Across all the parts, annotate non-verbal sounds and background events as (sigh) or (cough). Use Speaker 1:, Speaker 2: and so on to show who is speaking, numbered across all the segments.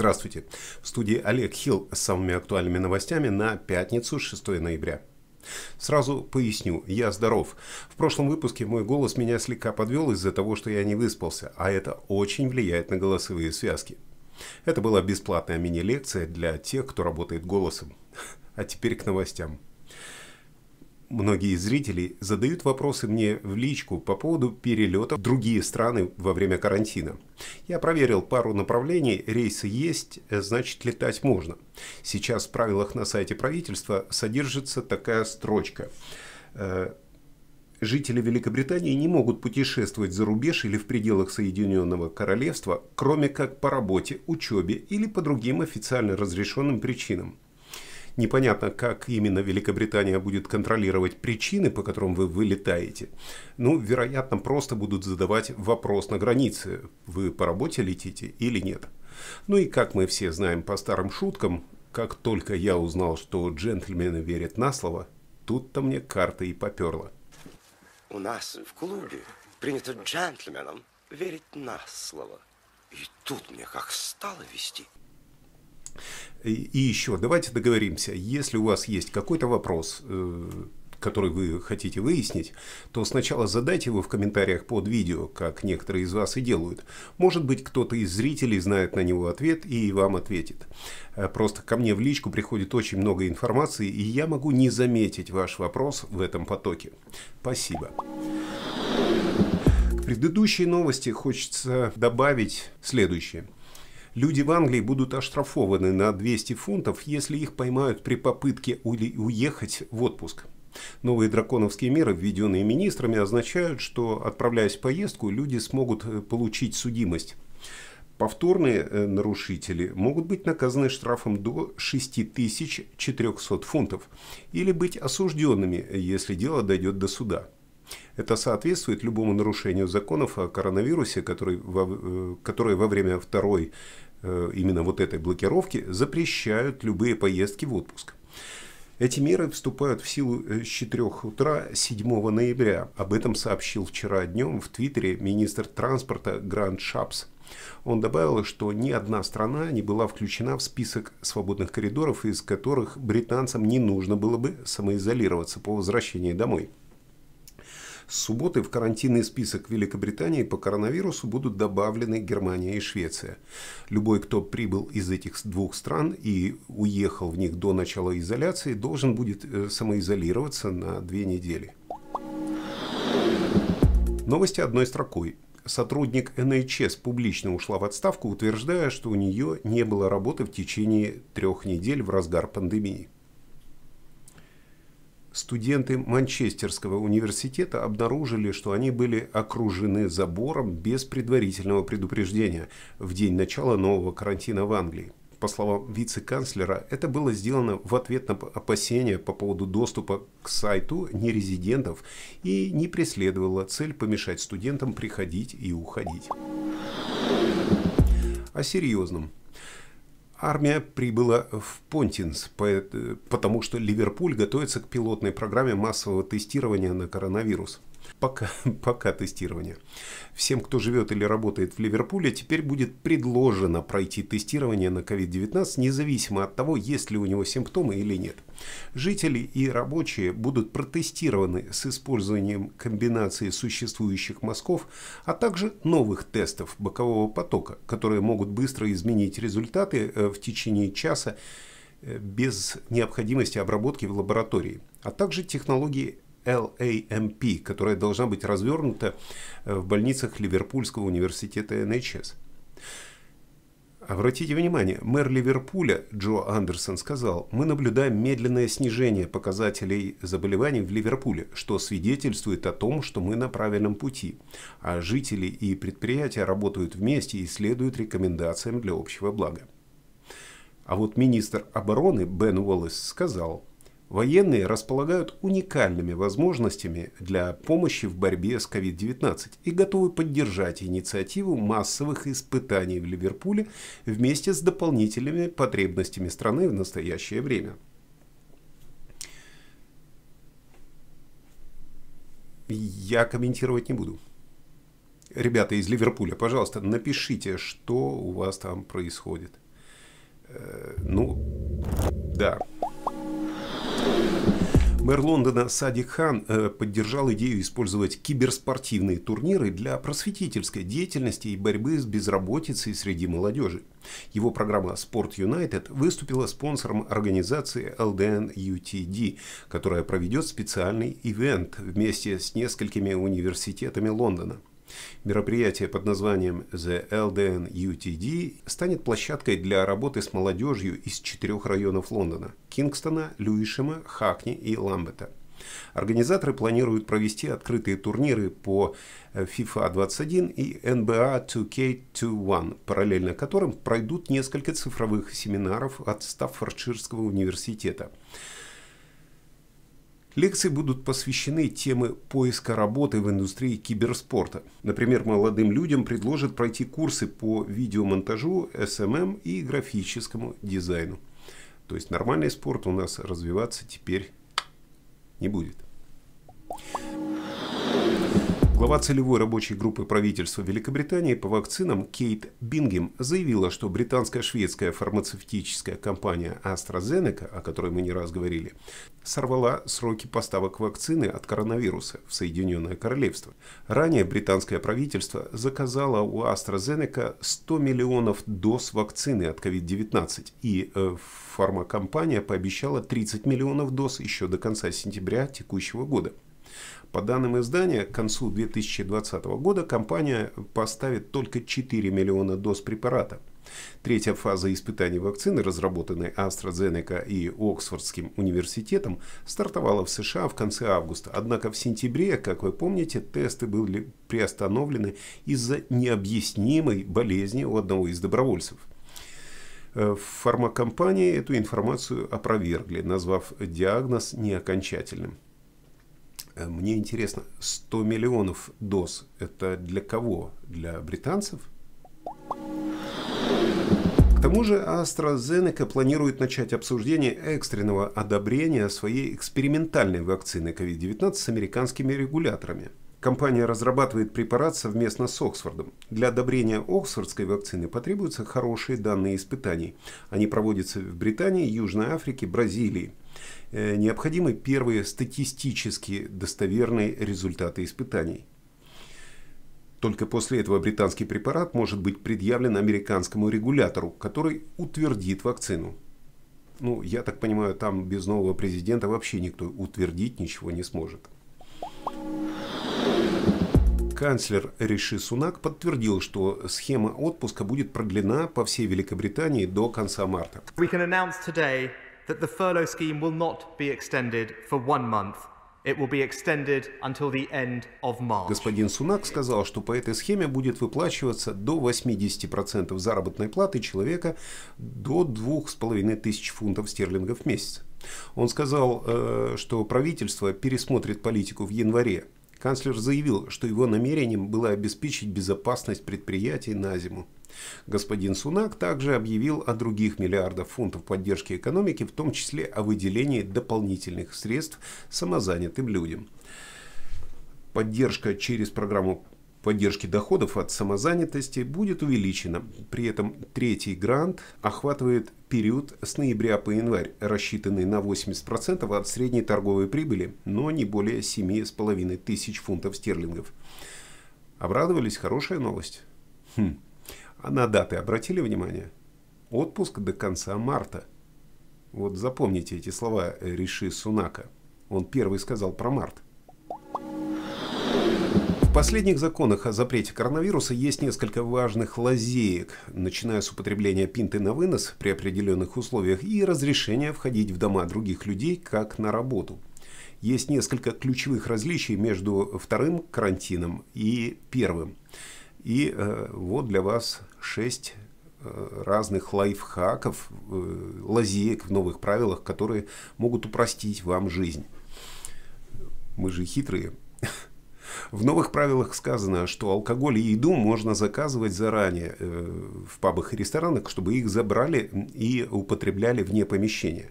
Speaker 1: Здравствуйте. В студии Олег Хилл с самыми актуальными новостями на пятницу, 6 ноября. Сразу поясню, я здоров. В прошлом выпуске мой голос меня слегка подвел из-за того, что я не выспался, а это очень влияет на голосовые связки. Это была бесплатная мини-лекция для тех, кто работает голосом. (laughs) А теперь к новостям. Многие зрители задают вопросы мне в личку по поводу перелета в другие страны во время карантина. Я проверил пару направлений, рейсы есть, э, значит летать можно. Сейчас в правилах на сайте правительства содержится такая строчка э, жители Великобритании не могут путешествовать за рубеж или в пределах Соединенного Королевства, кроме как по работе, учебе или по другим официально разрешенным причинам. Непонятно, как именно Великобритания будет контролировать причины, по которым вы вылетаете. Ну, вероятно, просто будут задавать вопрос на границе, вы по работе летите или нет. Ну и как мы все знаем по старым шуткам, как только я узнал, что джентльмены верят на слово, тут-то мне карта и поперла. У нас в клубе принято джентльменам верить на слово. И тут мне как стало вести. И еще, давайте договоримся, если у вас есть какой-то вопрос, э, который вы хотите выяснить, то сначала задайте его в комментариях под видео, как некоторые из вас и делают. Может быть, кто-то из зрителей знает на него ответ и вам ответит. Э, просто ко мне в личку приходит очень много информации, и я могу не заметить ваш вопрос в этом потоке. Спасибо. К предыдущей новости хочется добавить следующее – Люди в Англии будут оштрафованы на 200 фунтов, если их поймают при попытке уехать в отпуск. Новые драконовские меры, введенные министрами, означают, что, отправляясь в поездку, люди смогут э, получить судимость. Повторные э, нарушители могут быть наказаны штрафом до 6400 фунтов или быть осужденными, если дело дойдет до суда. Это соответствует любому нарушению законов о коронавирусе, который во, э, которое во время второй Э, именно вот этой блокировки запрещают любые поездки в отпуск. Эти меры вступают в силу э, с 4 утра 7 ноября. Об этом сообщил вчера днем в Твиттере министр транспорта Гранд Шапс. Он добавил, что ни одна страна не была включена в список свободных коридоров, из которых британцам не нужно было бы самоизолироваться по возвращении домой. С субботы в карантинный список Великобритании по коронавирусу будут добавлены Германия и Швеция. Любой, кто прибыл из этих двух стран и уехал в них до начала изоляции, должен будет э, самоизолироваться на две недели. Новости одной строкой сотрудник НХС публично ушла в отставку, утверждая, что у нее не было работы в течение трех недель в разгар пандемии студенты Манчестерского университета обнаружили, что они были окружены забором без предварительного предупреждения в день начала нового карантина в Англии. По словам вице-канцлера, это было сделано в ответ на опасения по поводу доступа к сайту нерезидентов и не преследовало цель помешать студентам приходить и уходить. О серьезном. Армия прибыла в Понтинс, э, потому что Ливерпуль готовится к пилотной программе массового тестирования на коронавирус пока, (laughs) пока тестирование Всем, кто живет или работает в Ливерпуле, теперь будет предложено пройти тестирование на COVID-19, независимо от того, есть ли у него симптомы или нет. Жители и рабочие будут протестированы с использованием комбинации существующих мазков, а также новых тестов бокового потока, которые могут быстро изменить результаты э, в течение часа э, без необходимости обработки в лаборатории, а также технологии LAMP, а которая должна быть развернута э, в больницах Ливерпульского университета NHS. Обратите внимание, мэр Ливерпуля Джо Андерсон сказал, мы наблюдаем медленное снижение показателей заболеваний в Ливерпуле, что свидетельствует о том, что мы на правильном пути, а жители и предприятия работают вместе и следуют рекомендациям для общего блага. А вот министр обороны Бен Уоллес сказал – Военные располагают уникальными возможностями для помощи в борьбе с COVID-19 и готовы поддержать инициативу массовых испытаний в Ливерпуле вместе с дополнительными потребностями страны в настоящее время. Я комментировать не буду. Ребята из Ливерпуля, пожалуйста, напишите, что у вас там происходит. Э, ну, да. Мэр Лондона Садик Хан э, поддержал идею использовать киберспортивные турниры для просветительской деятельности и борьбы с безработицей среди молодежи. Его программа Sport United выступила спонсором организации LDN UTD, которая проведет специальный ивент вместе с несколькими университетами Лондона – Мероприятие под названием The LDN UTD станет площадкой для работы с молодежью из четырех районов Лондона – Кингстона, Льюишема, Хакни и Ламбета – Организаторы планируют провести открытые турниры по э, FIFA 21 и NBA 2K21, а параллельно которым пройдут несколько цифровых семинаров от Стаффордширского университета. Лекции будут посвящены теме поиска работы в индустрии киберспорта. Например, молодым людям предложат пройти курсы по видеомонтажу, SMM эм эм и графическому дизайну. То есть нормальный спорт у нас развиваться теперь не будет. Глава целевой рабочей группы правительства Великобритании по вакцинам Кейт Бингем заявила, что британско-шведская фармацевтическая компания AstraZeneca, о которой мы не раз говорили, сорвала сроки поставок вакцины от коронавируса в Соединенное Королевство. Ранее британское правительство заказало у AstraZeneca 100 миллионов доз вакцины от COVID-19, и э, фармакомпания пообещала 30 миллионов доз еще до конца сентября текущего года. По данным издания, к концу 2020 года компания поставит только 4 миллиона доз препарата. Третья фаза испытаний вакцины, разработанной AstraZeneca и Оксфордским университетом, стартовала в США в конце августа. Однако в сентябре, как вы помните, тесты были приостановлены из-за необъяснимой болезни у одного из добровольцев. Э, фармакомпании эту информацию опровергли, назвав диагноз неокончательным. Э, мне интересно, 100 миллионов доз – это для кого? Для британцев? К тому же AstraZeneca планирует начать обсуждение экстренного одобрения своей экспериментальной вакцины COVID-19 с американскими регуляторами. Компания разрабатывает препарат совместно с Оксфордом. Для одобрения оксфордской вакцины потребуются хорошие данные испытаний. Они проводятся в Британии, Южной Африке, Бразилии. Э, необходимы первые статистически достоверные результаты испытаний. Только после этого британский препарат может быть предъявлен американскому регулятору, который утвердит вакцину. Ну, я так понимаю, там без нового президента вообще никто утвердить ничего не сможет. Канцлер Риши Сунак подтвердил, что схема отпуска будет продлена по всей Великобритании до конца марта that the furlough scheme will not be extended for one month Господин Сунак сказал, что по этой схеме будет выплачиваться до 80% заработной платы человека до 2500 фунтов стерлингов в месяц. Он сказал, э, что правительство пересмотрит политику в январе. Канцлер заявил, что его намерением было обеспечить безопасность предприятий на зиму. Господин Сунак также объявил о других миллиардах фунтов поддержки экономики, в том числе о выделении дополнительных средств самозанятым людям. Поддержка через программу поддержки доходов от самозанятости будет увеличена. При этом третий грант охватывает период с ноября по январь, рассчитанный на 80% от средней торговой прибыли, но не более 7,5 тысяч фунтов стерлингов. Обрадовались? Хорошая новость? Хм. А на даты обратили внимание? Отпуск до конца марта. Вот запомните эти слова Риши Сунака. Он первый сказал про март. В последних законах о запрете коронавируса есть несколько важных лазеек, начиная с употребления пинты на вынос при определенных условиях и разрешения входить в дома других людей как на работу. Есть несколько ключевых различий между вторым карантином и первым. И э, вот для вас шесть э, разных лайфхаков, э, лазеек в новых правилах, которые могут упростить вам жизнь. Мы же хитрые. (laughs) В новых правилах сказано, что алкоголь и еду можно заказывать заранее э, в пабах и ресторанах, чтобы их забрали и употребляли вне помещения.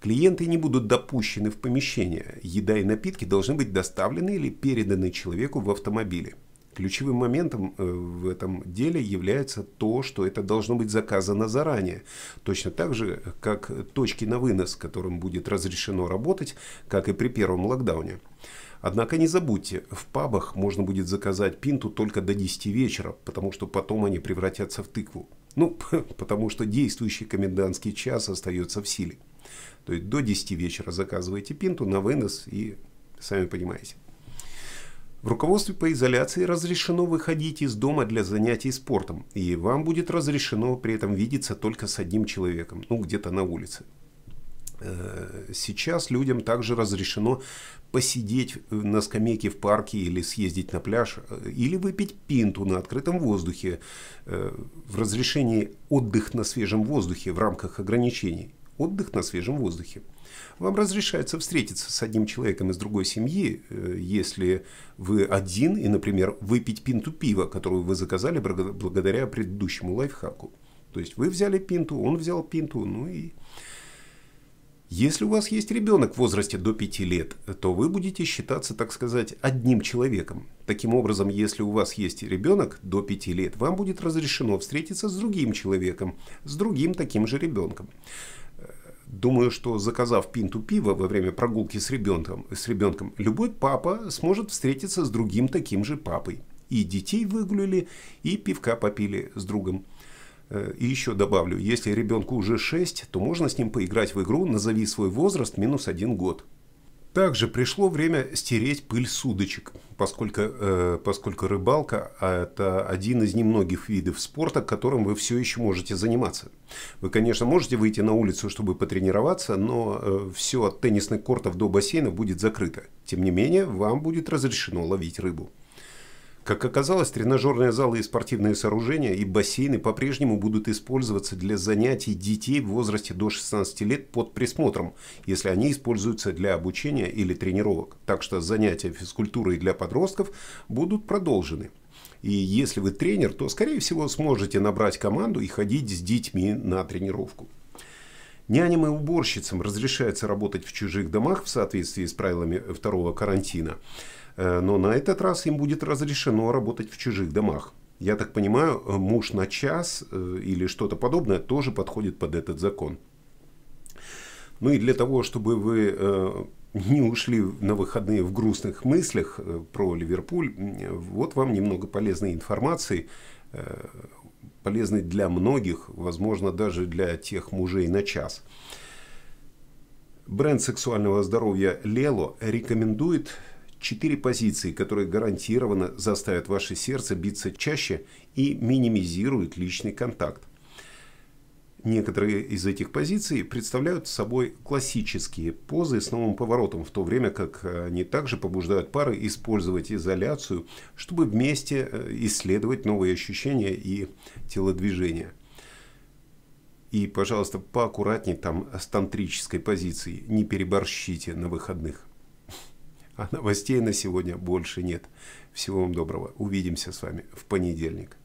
Speaker 1: Клиенты не будут допущены в помещение. Еда и напитки должны быть доставлены или переданы человеку в автомобиле. Ключевым моментом э, в этом деле является то, что это должно быть заказано заранее. Точно так же, э, как точки на вынос, которым будет разрешено работать, как и при первом локдауне. Однако не забудьте, в пабах можно будет заказать пинту только до 10 вечера, потому что потом они превратятся в тыкву. Ну, (laughs) потому что действующий комендантский час остается в силе. То есть до 10 вечера заказывайте пинту на вынос и сами понимаете. В руководстве по изоляции разрешено выходить из дома для занятий спортом, и вам будет разрешено при этом видеться только с одним человеком, ну где-то на улице. Э, сейчас людям также разрешено посидеть на скамейке в парке или съездить на пляж, э, или выпить пинту на открытом воздухе э, в разрешении отдых на свежем воздухе в рамках ограничений. Отдых на свежем воздухе – вам разрешается встретиться с одним человеком из другой семьи, э, если вы один, и, например, выпить пинту пива, которую вы заказали благодаря предыдущему лайфхаку. То есть вы взяли пинту, он взял пинту, ну и... Если у вас есть ребенок в возрасте до 5 лет, то вы будете считаться, так сказать, одним человеком. Таким образом, если у вас есть ребенок до 5 лет, вам будет разрешено встретиться с другим человеком, с другим таким же ребенком. Думаю, что заказав пинту пива во время прогулки с ребенком, с ребенком любой папа сможет встретиться с другим таким же папой. И детей выгуляли, и пивка попили с другом. Э, и еще добавлю, если ребенку уже 6, то можно с ним поиграть в игру «Назови свой возраст минус один год». Также пришло время стереть пыль с удочек, поскольку, э, поскольку рыбалка – это один из немногих видов спорта, которым вы все еще можете заниматься. Вы, конечно, можете выйти на улицу, чтобы потренироваться, но э, все от теннисных кортов до бассейна будет закрыто. Тем не менее, вам будет разрешено ловить рыбу. Как оказалось, тренажерные залы и спортивные сооружения и бассейны по-прежнему будут использоваться для занятий детей в возрасте до 16 лет под присмотром, если они используются для обучения или тренировок. Так что занятия физкультурой для подростков будут продолжены. И если вы тренер, то, скорее всего, сможете набрать команду и ходить с детьми на тренировку. Няням и уборщицам разрешается работать в чужих домах в соответствии с правилами второго карантина, э, но на этот раз им будет разрешено работать в чужих домах. Я так понимаю, муж на час э, или что-то подобное тоже подходит под этот закон. Ну и для того, чтобы вы э, не ушли на выходные в грустных мыслях про Ливерпуль, вот вам немного полезной информации полезный для многих, возможно, даже для тех мужей на час. Бренд сексуального здоровья Лело рекомендует четыре позиции, которые гарантированно заставят ваше сердце биться чаще и минимизируют личный контакт – Некоторые из этих позиций представляют собой классические позы с новым поворотом, в то время как э, они также побуждают пары использовать изоляцию, чтобы вместе э, исследовать новые ощущения и телодвижения. И, пожалуйста, поаккуратнее там с тантрической позицией, не переборщите на выходных. А новостей на сегодня больше нет. Всего вам доброго. Увидимся с вами в понедельник.